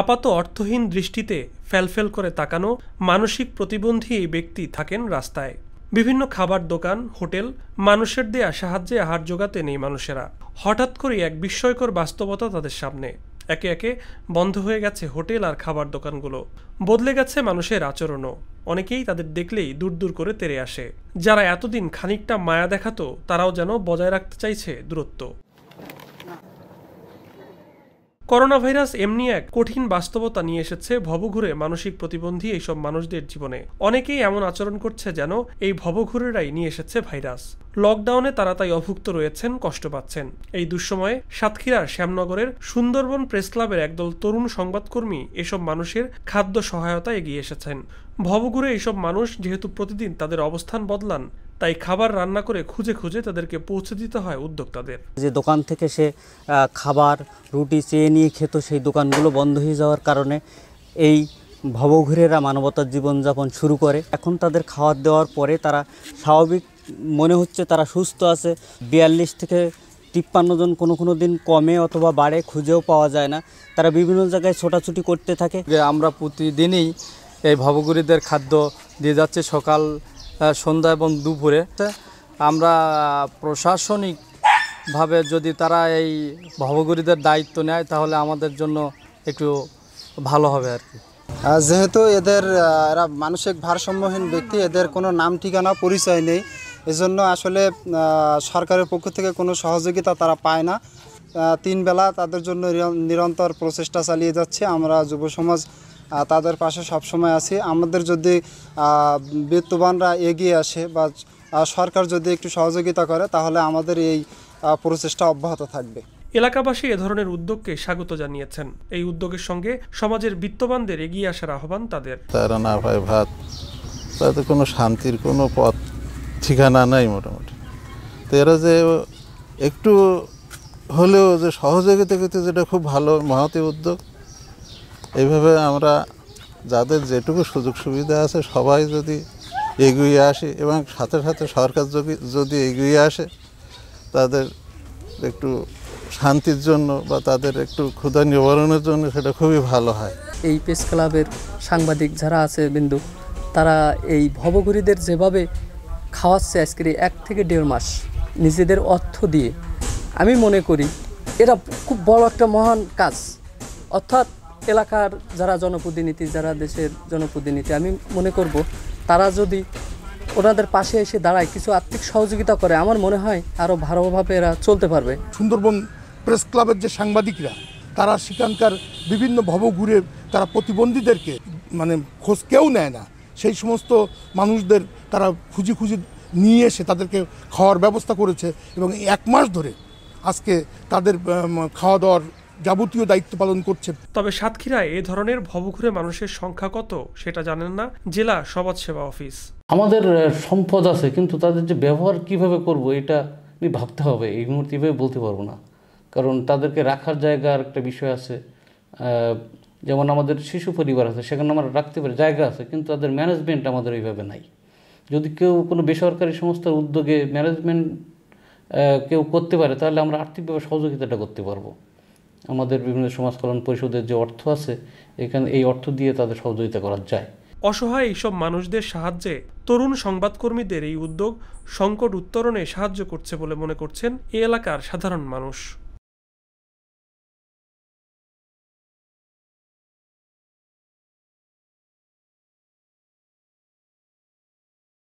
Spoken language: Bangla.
আপাত অর্থহীন দৃষ্টিতে ফেলফেল করে তাকানো মানসিক প্রতিবন্ধী এই ব্যক্তি থাকেন রাস্তায় বিভিন্ন খাবার দোকান হোটেল মানুষের দেয়া সাহায্যে আহার জোগাতে নেই মানুষেরা হঠাৎ করে এক বিস্ময়কর বাস্তবতা তাদের সামনে একে একে বন্ধ হয়ে গেছে হোটেল আর খাবার দোকানগুলো বদলে গেছে মানুষের আচরণও অনেকেই তাদের দেখলেই দূর দূর করে তেরে আসে যারা এতদিন খানিকটা মায়া দেখাতো তারাও যেন বজায় রাখতে চাইছে দূরত্ব করোনা ভাইরাস এমনি এক কঠিন বাস্তবতা নিয়ে এসেছে ভবঘুরে মানসিক প্রতিবন্ধী এইসব মানুষদের জীবনে অনেকেই এমন আচরণ করছে যেন এই ভবঘুরেরাই নিয়ে এসেছে ভাইরাস লকডাউনে তারা তাই অভুক্ত রয়েছেন কষ্ট পাচ্ছেন এই দুঃসময়ে সাতক্ষীরার শ্যামনগরের সুন্দরবন প্রেস ক্লাবের একদল তরুণ সংবাদকর্মী এসব মানুষের খাদ্য সহায়তা এগিয়ে এসেছেন ভবঘুরে এইসব মানুষ যেহেতু প্রতিদিন তাদের অবস্থান বদলান তাই খাবার রান্না করে খুঁজে খুঁজে তাদেরকে পৌঁছে দিতে হয় উদ্যোক্তাদের যে দোকান থেকে সে খাবার রুটি চেয়ে নিয়ে খেত সেই দোকানগুলো বন্ধ হয়ে যাওয়ার কারণে এই ভবঘুরেরা মানবতার জীবনযাপন শুরু করে এখন তাদের খাওয়ার দেওয়ার পরে তারা স্বাভাবিক মনে হচ্ছে তারা সুস্থ আছে বিয়াল্লিশ থেকে তিপ্পান্ন জন কোনো কোনো দিন কমে অথবা বাড়ে খুঁজেও পাওয়া যায় না তারা বিভিন্ন জায়গায় ছোটাছুটি করতে থাকে আমরা প্রতিদিনই এই ভবঘুরিদের খাদ্য দিয়ে যাচ্ছে সকাল সন্ধ্যা এবং দুপুরে আমরা প্রশাসনিকভাবে যদি তারা এই ভবগুরিদের দায়িত্ব নেয় তাহলে আমাদের জন্য একটু ভালো হবে আর কি যেহেতু এদের এরা মানসিক ভারসাম্যহীন ব্যক্তি এদের কোনো নাম ঠিকানা পরিচয় নেই এজন্য আসলে সরকারের পক্ষ থেকে কোনো সহযোগিতা তারা পায় না তিন বেলা তাদের জন্য নিরন্তর প্রচেষ্টা চালিয়ে যাচ্ছে আমরা যুব সমাজ তাদের পাশে সবসময় আছি আমাদের যদি বিত্তবানরা এগিয়ে আসে বা সরকার যদি একটু সহযোগিতা করে তাহলে আমাদের এই প্রচেষ্টা অব্যাহত থাকবে এলাকাবাসী এ ধরনের উদ্যোগকে স্বাগত জানিয়েছেন এই উদ্যোগের সঙ্গে সমাজের বিত্তবানদের এগিয়ে আসার আহ্বান তাদের তারা না ভাই ভাত তাদের কোনো শান্তির কোনো পথ ঠিকানা নাই মোটামুটি তো এরা যে একটু হলেও যে সহযোগিতা করতে যেটা খুব ভালো মহতি উদ্যোগ এইভাবে আমরা যাদের যেটুকু সুযোগ সুবিধা আছে সবাই যদি এগিয়ে আসে এবং সাথে সাথে সরকার যদি এগিয়ে আসে তাদের একটু শান্তির জন্য বা তাদের একটু ক্ষুধা নিবারণের জন্য সেটা খুবই ভালো হয় এই প্রেস ক্লাবের সাংবাদিক যারা আছে বিন্দু তারা এই ভবঘুরিদের যেভাবে খাওয়াচ্ছে আজকে এক থেকে দেড় মাস নিজেদের অর্থ দিয়ে আমি মনে করি এটা খুব বড় একটা মহান কাজ অর্থাৎ এলাকার যারা জনপ্রতিনিধি যারা দেশের জনপ্রতিনিধি আমি মনে করব তারা যদি ওনাদের পাশে এসে দাঁড়ায় কিছু আর্থিক সহযোগিতা করে আমার মনে হয় আরও ভালোভাবে এরা চলতে পারবে সুন্দরবন প্রেস ক্লাবের যে সাংবাদিকরা তারা সেখানকার বিভিন্ন ভব ঘুরে তারা প্রতিবন্ধীদেরকে মানে খোঁজ কেউ নেয় না সেই সমস্ত মানুষদের তারা খুঁজি খুঁজি নিয়ে এসে তাদেরকে খাওয়ার ব্যবস্থা করেছে এবং এক মাস ধরে আজকে তাদের খাওয়া দাওয়ার যাবতীয় দায়িত্ব পালন করছে তবে সাতক্ষীরায় এ ধরনের ভবঘুরে মানুষের সংখ্যা কত সেটা জানেন না জেলা সেবা অফিস আমাদের সম্পদ আছে কিন্তু তাদের যে ব্যবহার কিভাবে করব এটা নিয়ে ভাবতে হবে এই মুহূর্তে এভাবে বলতে পারবো না কারণ তাদেরকে রাখার জায়গা আর একটা বিষয় আছে যেমন আমাদের শিশু পরিবার আছে সেখানে আমরা রাখতে পারি জায়গা আছে কিন্তু তাদের ম্যানেজমেন্ট আমাদের এইভাবে নাই যদি কেউ কোনো বেসরকারি সংস্থার উদ্যোগে ম্যানেজমেন্ট কেউ করতে পারে তাহলে আমরা আর্থিকভাবে সহযোগিতাটা করতে পারবো আমাদের বিভিন্ন সমাজ কল্যাণ পরিষদের যে অর্থ আছে এখানে এই অর্থ দিয়ে তাদের সহযোগিতা করা যায় অসহায় এইসব মানুষদের সাহায্যে তরুণ সংবাদকর্মীদের এই উদ্যোগ সংকট উত্তরণে সাহায্য করছে বলে মনে করছেন এ এলাকার সাধারণ মানুষ